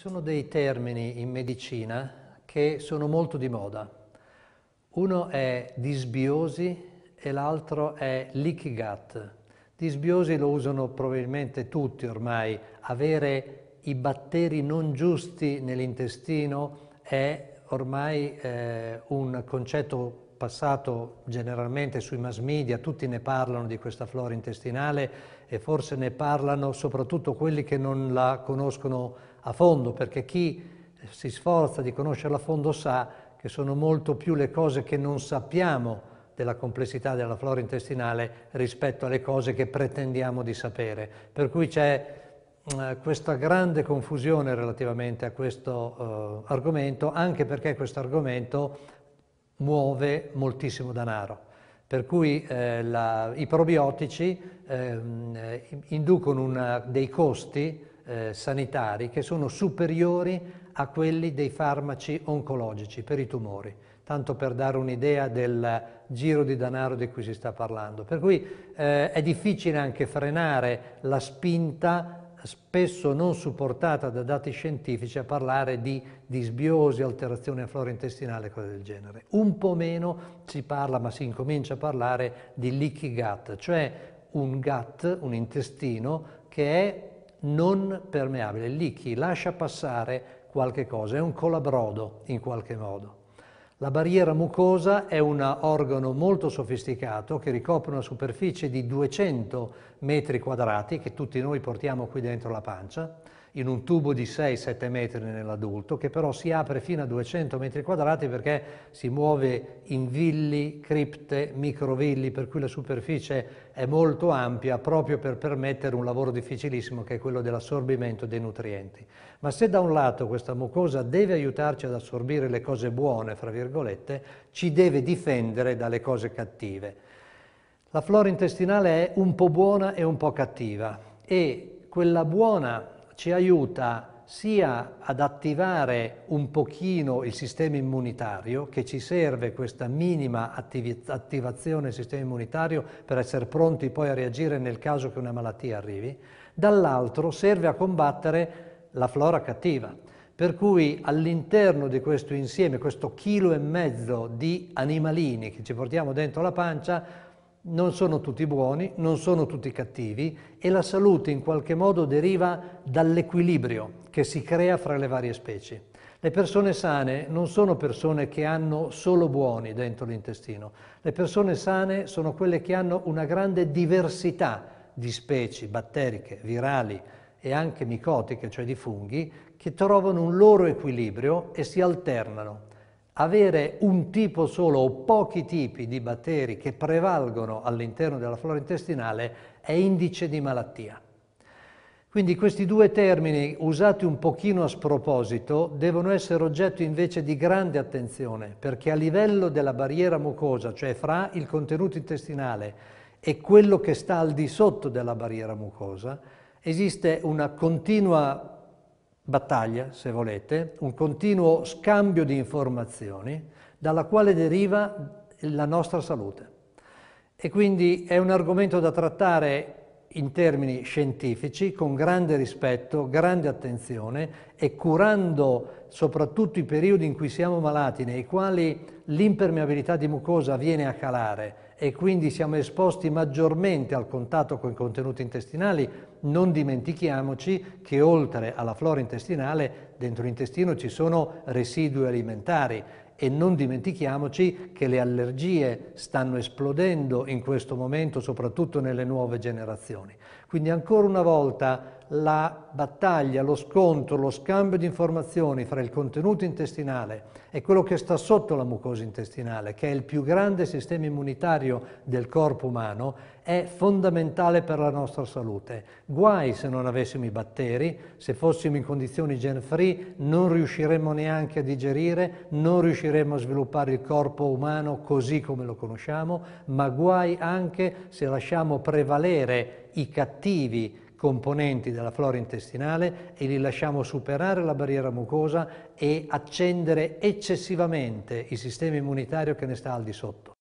sono dei termini in medicina che sono molto di moda. Uno è disbiosi e l'altro è leaky gut. Disbiosi lo usano probabilmente tutti ormai. Avere i batteri non giusti nell'intestino è ormai eh, un concetto passato generalmente sui mass media, tutti ne parlano di questa flora intestinale e forse ne parlano soprattutto quelli che non la conoscono a fondo, perché chi si sforza di conoscerla a fondo sa che sono molto più le cose che non sappiamo della complessità della flora intestinale rispetto alle cose che pretendiamo di sapere. Per cui c'è eh, questa grande confusione relativamente a questo eh, argomento, anche perché questo argomento muove moltissimo denaro. Per cui eh, la, i probiotici ehm, eh, inducono una, dei costi eh, sanitari che sono superiori a quelli dei farmaci oncologici per i tumori, tanto per dare un'idea del giro di denaro di cui si sta parlando. Per cui eh, è difficile anche frenare la spinta spesso non supportata da dati scientifici a parlare di disbiosi, alterazione flora intestinale e cose del genere. Un po' meno si parla, ma si incomincia a parlare di leaky gut, cioè un gut, un intestino che è non permeabile, lì chi lascia passare qualche cosa, è un colabrodo in qualche modo. La barriera mucosa è un organo molto sofisticato che ricopre una superficie di 200 metri quadrati che tutti noi portiamo qui dentro la pancia, in un tubo di 6-7 metri nell'adulto, che però si apre fino a 200 metri quadrati perché si muove in villi, cripte, microvilli, per cui la superficie è molto ampia proprio per permettere un lavoro difficilissimo che è quello dell'assorbimento dei nutrienti. Ma se da un lato questa mucosa deve aiutarci ad assorbire le cose buone, fra virgolette, ci deve difendere dalle cose cattive. La flora intestinale è un po' buona e un po' cattiva e quella buona ci aiuta sia ad attivare un pochino il sistema immunitario, che ci serve questa minima attivazione del sistema immunitario per essere pronti poi a reagire nel caso che una malattia arrivi, dall'altro serve a combattere la flora cattiva. Per cui all'interno di questo insieme, questo chilo e mezzo di animalini che ci portiamo dentro la pancia, non sono tutti buoni, non sono tutti cattivi e la salute in qualche modo deriva dall'equilibrio che si crea fra le varie specie. Le persone sane non sono persone che hanno solo buoni dentro l'intestino, le persone sane sono quelle che hanno una grande diversità di specie batteriche, virali e anche micotiche, cioè di funghi, che trovano un loro equilibrio e si alternano avere un tipo solo o pochi tipi di batteri che prevalgono all'interno della flora intestinale è indice di malattia. Quindi questi due termini, usati un pochino a sproposito, devono essere oggetto invece di grande attenzione, perché a livello della barriera mucosa, cioè fra il contenuto intestinale e quello che sta al di sotto della barriera mucosa, esiste una continua battaglia, se volete, un continuo scambio di informazioni dalla quale deriva la nostra salute. E quindi è un argomento da trattare in termini scientifici, con grande rispetto, grande attenzione e curando soprattutto i periodi in cui siamo malati, nei quali l'impermeabilità di mucosa viene a calare e quindi siamo esposti maggiormente al contatto con i contenuti intestinali, non dimentichiamoci che oltre alla flora intestinale, dentro l'intestino ci sono residui alimentari e non dimentichiamoci che le allergie stanno esplodendo in questo momento, soprattutto nelle nuove generazioni. Quindi ancora una volta la battaglia, lo scontro, lo scambio di informazioni fra il contenuto intestinale e quello che sta sotto la mucosa intestinale, che è il più grande sistema immunitario del corpo umano, è fondamentale per la nostra salute. Guai se non avessimo i batteri, se fossimo in condizioni gen free non riusciremmo neanche a digerire, non riusciremmo a sviluppare il corpo umano così come lo conosciamo, ma guai anche se lasciamo prevalere i cattivi componenti della flora intestinale e li lasciamo superare la barriera mucosa e accendere eccessivamente il sistema immunitario che ne sta al di sotto.